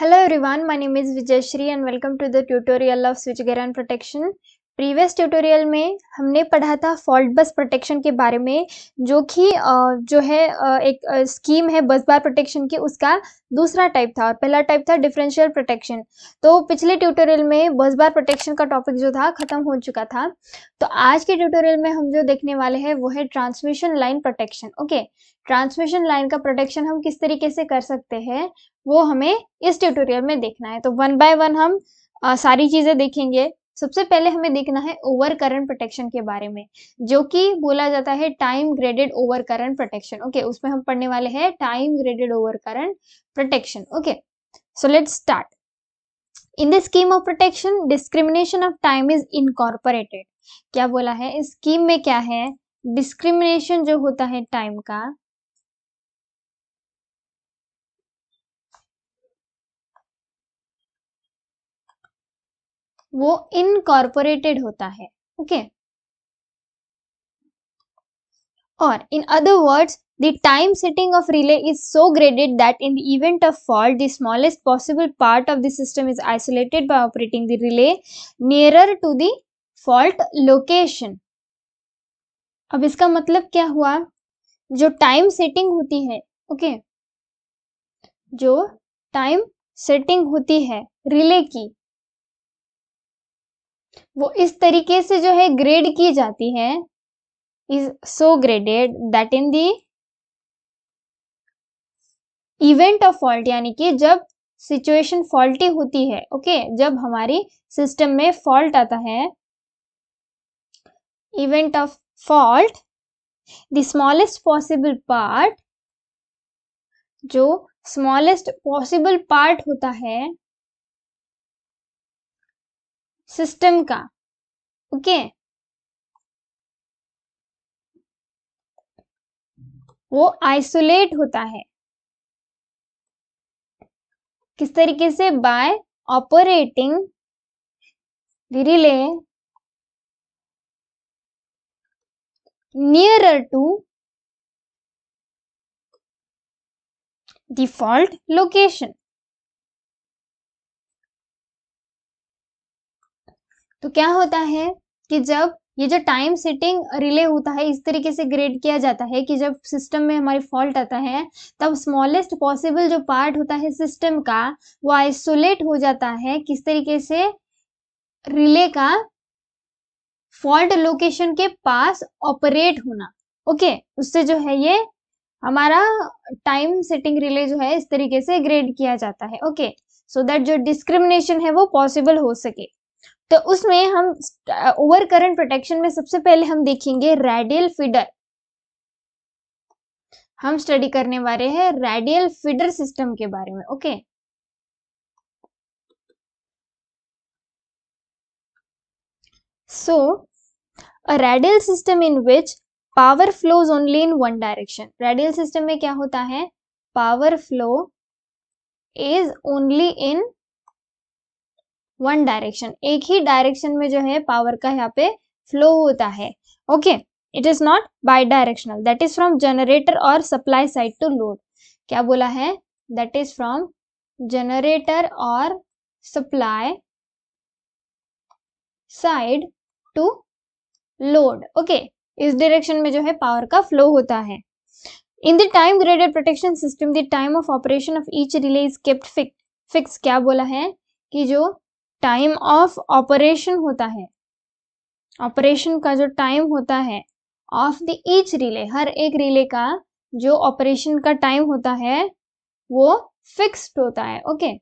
Hello everyone, my name is Vijayashri and welcome to the tutorial of switchgear and protection. Previous tutorial में हमने पढ़ा था fault बस protection के बारे में जो कि जो है एक स्कीम है बस बार प्रोटेक्शन की उसका दूसरा टाइप था और पहला टाइप था डिफरेंशियल प्रोटेक्शन तो पिछले ट्यूटोरियल में बस बार प्रोटेक्शन का टॉपिक जो था ख़त्म हो चुका था तो आज के ट्यूटोरियल में हम जो देखने वाले हैं वो है transmission line protection okay transmission line का प्रोटेक्शन हम किस तरीके से कर सकते हैं वो हमें इस ट्यूटोरियल में देखना है तो वन बाय वन हम आ, सारी चीज़ें देखेंगे सबसे पहले हमें देखना है ओवर करंट प्रोटेक्शन के बारे में जो कि बोला जाता है time graded over current protection okay उसमें हम पढ़ने वाले हैं time graded over current protection okay so let start in the scheme of protection discrimination of time is incorporated क्या बोला है इस स्कीम में क्या है डिस्क्रिमिनेशन जो होता है टाइम का वो इनकॉर्पोरेटेड होता है ओके okay? और in other words the time setting of relay is so graded that in the event of fault the smallest possible part of the system is isolated by operating the relay nearer to the fault location अब इसका मतलब क्या हुआ जो time setting होती है okay okay? जो time setting होती है रिले की वो इस तरीके से जो है ग्रेड की जाती है is so graded that in the event of fault यानी कि जब सिचुएशन फॉल्टी होती है ओके okay? जब हमारी सिस्टम में फॉल्ट आता है event of fault the smallest possible part जो स्मॉलेस्ट पॉसिबल पार्ट होता है सिस्टम का ओके वो आइसोलेट होता है किस तरीके से by operating relay nearer to default location तो क्या होता है कि जब ये जो टाइम सेटिंग रिले होता है इस तरीके से ग्रेड किया जाता है कि जब सिस्टम में हमारी फॉल्ट आता है तब स्मॉलेस्ट पॉसिबल जो पार्ट होता है सिस्टम का वो आइसोलेट हो जाता है किस तरीके से रिले का फॉल्ट लोकेशन के पास ऑपरेट होना ओके उससे जो है ये हमारा टाइम सेटिंग रिले जो है इस तरीके से ग्रेड किया जाता है ओके सो दैट जो डिस्क्रिमिनेशन है वो पॉसिबल हो सके तो उसमें हम ओवर करंट प्रोटेक्शन में सबसे पहले हम देखेंगे रेडियल फीडर हम स्टडी करने वाले हैं रेडियल फीडर सिस्टम के बारे में okay so a radial system in which power flows only in one direction radial system में क्या होता है power flow is only in one direction एक ही डायरेक्शन में जो है पावर का यहाँ पे फ्लो होता है okay it is not bidirectional that is from generator और सप्लाई साइड टू लोड क्या बोला है दैट इज फ्रॉम जनरेटर और supply side to load okay इस डायरेक्शन में जो है पावर का फ्लो होता है in the time graded protection system the time of operation of each relay is kept fix क्या बोला है कि जो टाइम ऑफ ऑपरेशन होता है ऑपरेशन का जो टाइम होता है ऑफ द ईच रिले हर एक रिले का जो ऑपरेशन का टाइम होता है वो फिक्स्ड होता है ओके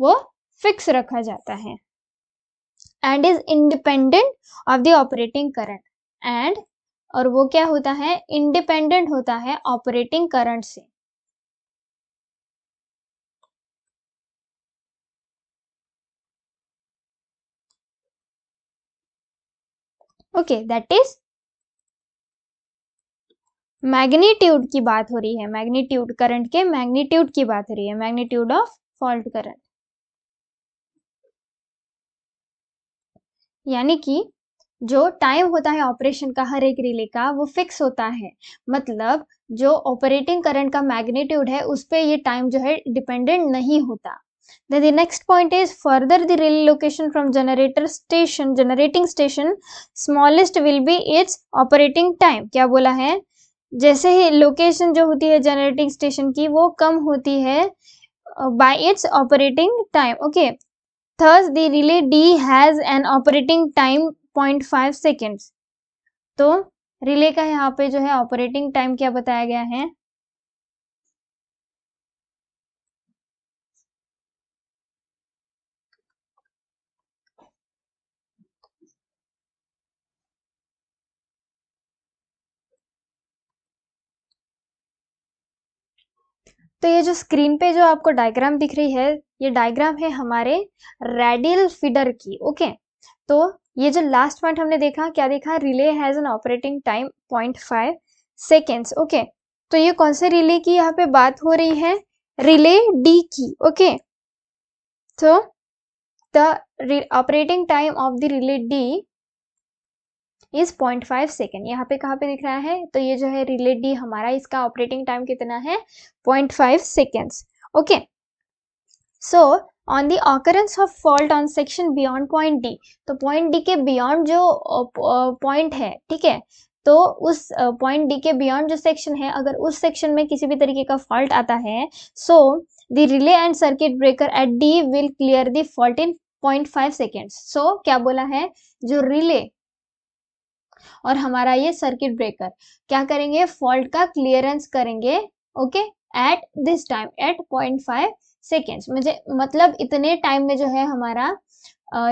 वो फिक्स रखा जाता है and is independent of the operating current and और वो क्या होता है इंडिपेंडेंट होता है ऑपरेटिंग करंट से ओके दैट इज मैग्नीट्यूड की बात हो रही है मैग्नीट्यूड करंट के मैग्नीट्यूड की बात हो रही है मैग्नीट्यूड ऑफ फॉल्ट करंट यानी कि जो टाइम होता है ऑपरेशन का हर एक रिले का वो फिक्स होता है मतलब जो ऑपरेटिंग करंट का मैग्नीट्यूड है उस पर ये टाइम जो है डिपेंडेंट नहीं होता then the next point is further the relay location from generator station generating station smallest will be its operating time kya bola hai जैसे ही लोकेशन जो होती है जनरेटिंग स्टेशन की वो कम होती है by its operating time okay thus the relay d has an operating time 0.5 seconds तो relay का यहाँ पे जो है ऑपरेटिंग टाइम क्या बताया गया है तो ये जो स्क्रीन पे जो आपको डायग्राम दिख रही है ये डायग्राम है हमारे रेडियल फीडर की ओके तो ये जो लास्ट पॉइंट हमने देखा क्या देखा relay has an operating time point five seconds okay तो ये कौन से रिले की यहाँ पे बात हो रही है रिले डी की ओके तो the operating time of the relay D is five second यहाँ पे कहाँ पे दिख रहा है तो ये जो है रिले डी हमारा इसका ऑपरेटिंग टाइम कितना है five seconds okay so on the occurrence of fault on section beyond point D तो पॉइंट डी के बियॉन्ड जो पॉइंट है ठीक है तो उस पॉइंट डी के बियॉन्ड जो सेक्शन है अगर उस सेक्शन में किसी भी तरीके का फॉल्ट आता है so the relay and circuit breaker at D will clear the fault in point five seconds so क्या बोला है जो रिले और हमारा ये सर्किट ब्रेकर क्या करेंगे फॉल्ट का क्लियरेंस करेंगे okay at this time at point five seconds मुझे मतलब इतने टाइम में जो है हमारा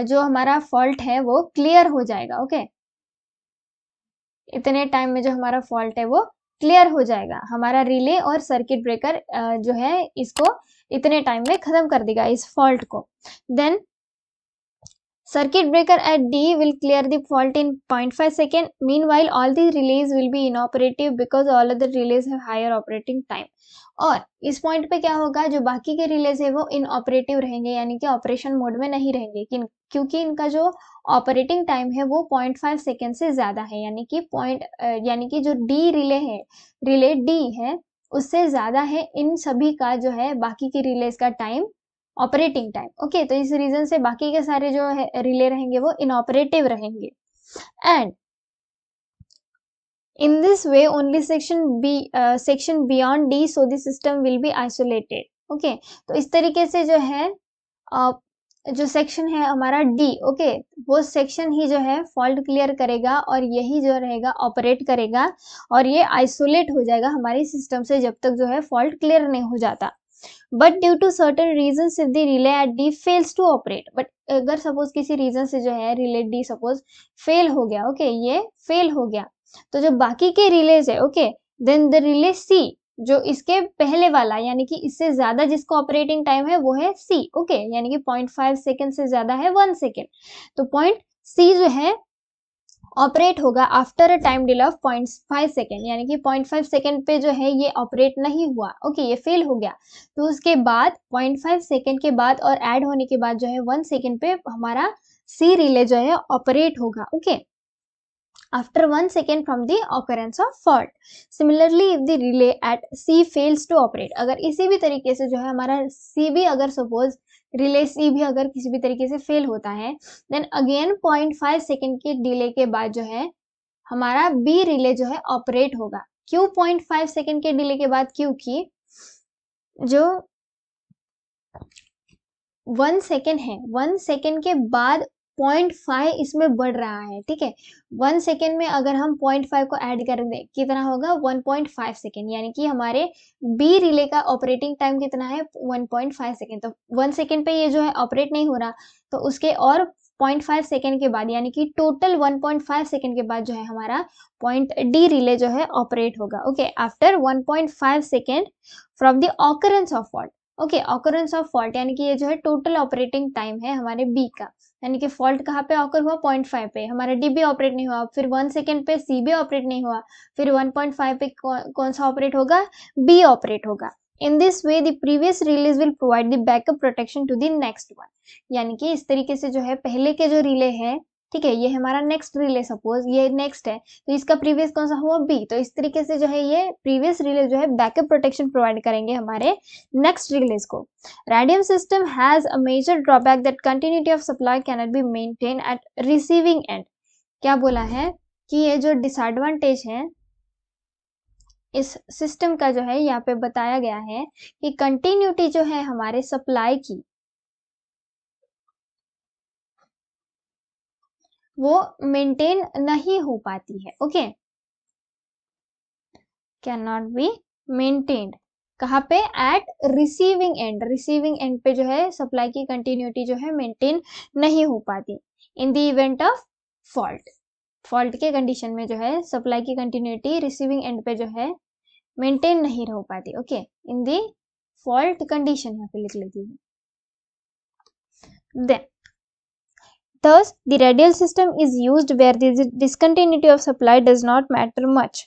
जो हमारा फॉल्ट है वो क्लियर हो जाएगा ओके इतने टाइम में जो हमारा फॉल्ट है वो क्लियर हो जाएगा हमारा रिले और सर्किट ब्रेकर जो है इसको इतने टाइम में ख़त्म कर देगा इस फॉल्ट को then Circuit breaker at D will clear the fault in 0.5 second. Meanwhile, all the relays will be inoperative because all other relays have higher operating time. और इस पॉइंट पे क्या होगा जो बाकी के रिलेज है वो इनऑपरेटिव रहेंगे यानी कि ऑपरेशन मोड में नहीं रहेंगे क्योंकि इनका जो ऑपरेटिंग टाइम है वो 0.5 सेकेंड से ज़्यादा है यानी कि पॉइंट यानी कि जो डी रिले है रिले डी है उससे ज़्यादा है इन सभी का जो है बाकी के रिलेज का टाइम ऑपरेटिंग टाइम ओके तो इस रीजन से बाकी के सारे जो है रिले रहेंगे वो इनऑपरेटिव रहेंगे and in this way only section B section beyond D so so the system will be तो इस तरीके से जो है uh, जो सेक्शन है हमारा डी ओके okay, वो सेक्शन ही जो है फॉल्ट क्लियर करेगा और यही जो रहेगा ऑपरेट करेगा और ये आइसोलेट हो जाएगा हमारे सिस्टम से जब तक जो है फॉल्ट क्लियर नहीं हो जाता but due to certain reason if the relay at D fails to operate but अगर सपोज किसी रीजन से जो है रिले डी सपोज फेल हो गया ओके okay, ये फेल हो गया तो जो बाकी के रिलेज है okay then the relay C जो इसके पहले वाला यानी कि इससे ज्यादा जिसको ऑपरेटिंग टाइम है वो है सी ओके okay, यानी कि पॉइंट फाइव सेकेंड से ज्यादा है वन सेकेंड तो पॉइंट सी जो है ऑपरेट होगा after a time delay of point five second यानी कि पॉइंट फाइव सेकेंड पे जो है ये ऑपरेट नहीं हुआ ओके okay, ये फेल हो गया तो उसके बाद पॉइंट फाइव सेकेंड के बाद और एड होने के बाद जो है वन सेकेंड पे हमारा सी रिले जो है ऑपरेट होगा okay okay? After one second from the occurrence of fault. Similarly, if the relay at C fails to operate, अगर इसी भी तरीके से जो है हमारा C भी अगर suppose रिले सी e भी अगर किसी भी तरीके से फेल होता है then again point five second के डिले के बाद जो है हमारा बी रिले जो है ऑपरेट होगा क्यों पॉइंट फाइव सेकेंड के डिले के बाद क्योंकि जो वन सेकेंड है वन सेकेंड के बाद पॉइंट फाइव इसमें बढ़ रहा है ठीक है वन सेकेंड में अगर हम पॉइंट फाइव को ऐड कर दें कितना होगा वन पॉइंट फाइव सेकेंड यानी कि हमारे बी रिले का ऑपरेटिंग टाइम कितना है वन पॉइंट फाइव सेकेंड तो वन सेकेंड पे ये जो है ऑपरेट नहीं हो रहा तो उसके और पॉइंट फाइव सेकेंड के बाद यानी कि total one point five second के बाद जो है हमारा पॉइंट डी रिले जो है ऑपरेट होगा okay after one point five second from the occurrence of fault okay occurrence of fault यानी कि ये जो है टोटल ऑपरेटिंग टाइम है हमारे बी का यानी कि फॉल्ट कहाँ पे ऑकर हुआ पॉइंट फाइव पे हमारा डी भी ऑपरेट नहीं हुआ फिर वन सेकेंड पे सी भी ऑपरेट नहीं हुआ फिर वन पॉइंट फाइव पे कौन सा ऑपरेट होगा बी ऑपरेट होगा in this way the previous relays will provide the backup protection to the next one यानी कि इस तरीके से जो है पहले के जो रिले हैं ठीक है ये हमारा नेक्स्ट रिले सपोज ये नेक्स्ट है तो इसका प्रीवियस कौन सा हुआ बी तो इस तरीके से जो है ये प्रीवियस रिले जो है बैकअप प्रोटेक्शन प्रोवाइड करेंगे हमारे नेक्स्ट रिलेज को radial system has a major drawback that continuity of supply can be maintain at receiving end क्या बोला है कि ये जो डिसएडवांटेज है इस सिस्टम का जो है यहाँ पे बताया गया है कि कंटिन्यूटी जो है हमारे सप्लाई की वो मेंटेन नहीं हो पाती है okay can not be maintained कहाँ पे at receiving end receiving end पे जो है सप्लाई की कंटिन्यूटी जो है मेंटेन नहीं हो पाती in the event of fault fault के कंडीशन में जो है सप्लाई की कंटिन्यूटी रिसीविंग एंड पे जो है मेंटेन नहीं रह पाती okay in the fault condition यहाँ पे लिख लेती हूँ then Thus, the radial system is used where the discontinuity of supply does not matter much.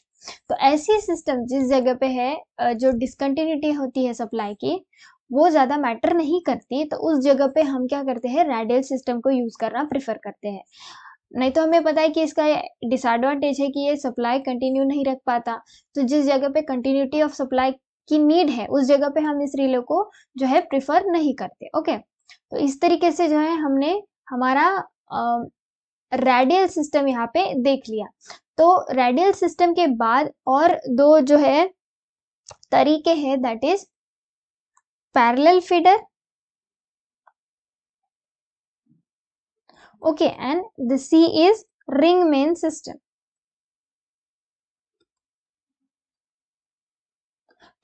तो ऐसी सिस्टम जिस जगह पे है जो डिसकंटिन्यूटी होती है सप्लाई की वो ज़्यादा मैटर नहीं करती तो उस जगह पे हम क्या करते हैं रेडियल सिस्टम को यूज़ करना प्रेफर करते हैं नहीं तो हमें पता है कि इसका डिसएडवांटेज है कि ये सप्लाई कंटिन्यू नहीं रख पाता तो जिस जगह पे कंटिन्यूटी ऑफ सप्लाई की नीड है उस जगह पे हम इस रिले को जो है प्रिफर नहीं करते ओके तो इस तरीके से जो है हमने हमारा रेडियल सिस्टम यहाँ पे देख लिया तो रेडियल सिस्टम के बाद और दो जो है तरीके है that is parallel feeder okay and the C is ring main system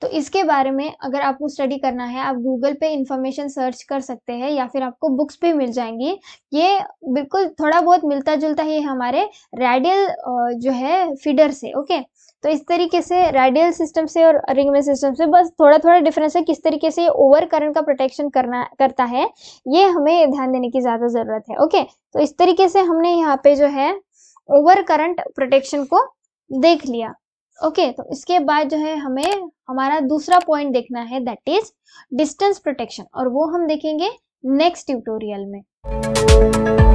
तो इसके बारे में अगर आपको स्टडी करना है आप गूगल पे इंफॉर्मेशन सर्च कर सकते हैं या फिर आपको बुक्स भी मिल जाएंगी ये बिल्कुल थोड़ा बहुत मिलता जुलता ही हमारे रेडियल जो है फीडर से ओके तो इस तरीके से रेडियल सिस्टम से और रिंगमेन सिस्टम से बस थोड़ा थोड़ा डिफरेंस है किस तरीके से ये ओवर करंट का प्रोटेक्शन करना करता है ये हमें ध्यान देने की ज़्यादा ज़रूरत है ओके तो इस तरीके से हमने यहाँ पे जो है ओवर करंट प्रोटेक्शन को देख लिया ओके तो इसके बाद जो है हमें हमारा दूसरा पॉइंट देखना है दैट इज डिस्टेंस प्रोटेक्शन और वो हम देखेंगे नेक्स्ट ट्यूटोरियल में